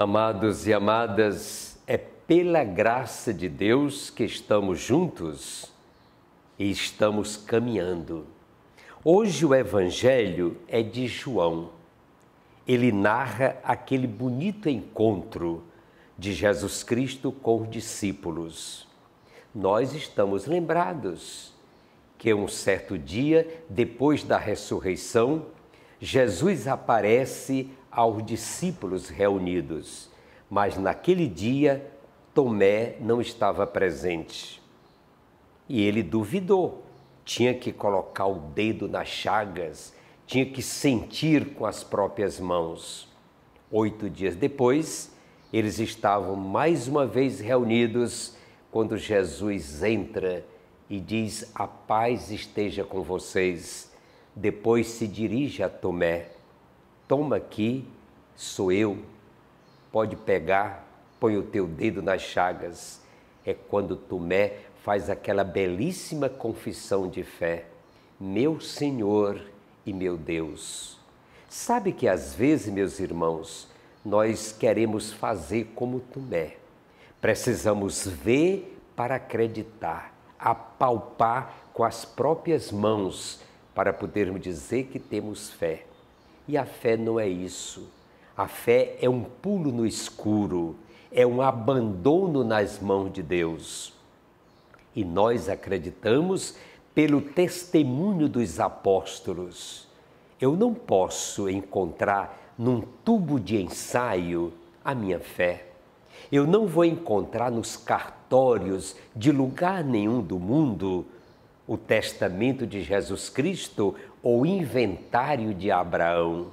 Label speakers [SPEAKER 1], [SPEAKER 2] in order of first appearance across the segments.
[SPEAKER 1] Amados e amadas, é pela graça de Deus que estamos juntos e estamos caminhando. Hoje o Evangelho é de João. Ele narra aquele bonito encontro de Jesus Cristo com os discípulos. Nós estamos lembrados que um certo dia, depois da ressurreição, Jesus aparece aos discípulos reunidos, mas naquele dia Tomé não estava presente. E ele duvidou, tinha que colocar o dedo nas chagas, tinha que sentir com as próprias mãos. Oito dias depois, eles estavam mais uma vez reunidos quando Jesus entra e diz: A paz esteja com vocês. Depois se dirige a Tomé Toma aqui, sou eu. Pode pegar, põe o teu dedo nas chagas. É quando Tomé faz aquela belíssima confissão de fé. Meu Senhor e meu Deus. Sabe que às vezes, meus irmãos, nós queremos fazer como Tomé. Precisamos ver para acreditar, apalpar com as próprias mãos para podermos dizer que temos fé. E a fé não é isso. A fé é um pulo no escuro, é um abandono nas mãos de Deus. E nós acreditamos pelo testemunho dos apóstolos. Eu não posso encontrar num tubo de ensaio a minha fé. Eu não vou encontrar nos cartórios de lugar nenhum do mundo o testamento de Jesus Cristo ou inventário de Abraão.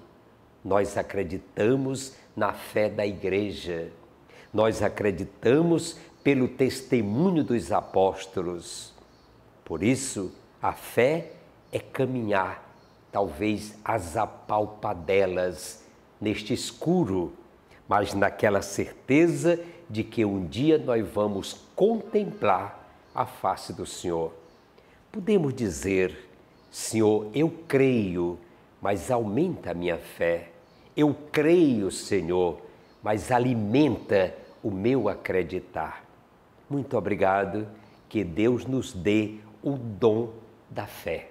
[SPEAKER 1] Nós acreditamos na fé da igreja. Nós acreditamos pelo testemunho dos apóstolos. Por isso, a fé é caminhar, talvez às apalpadelas, neste escuro, mas naquela certeza de que um dia nós vamos contemplar a face do Senhor. Podemos dizer, Senhor, eu creio, mas aumenta a minha fé. Eu creio, Senhor, mas alimenta o meu acreditar. Muito obrigado, que Deus nos dê o dom da fé.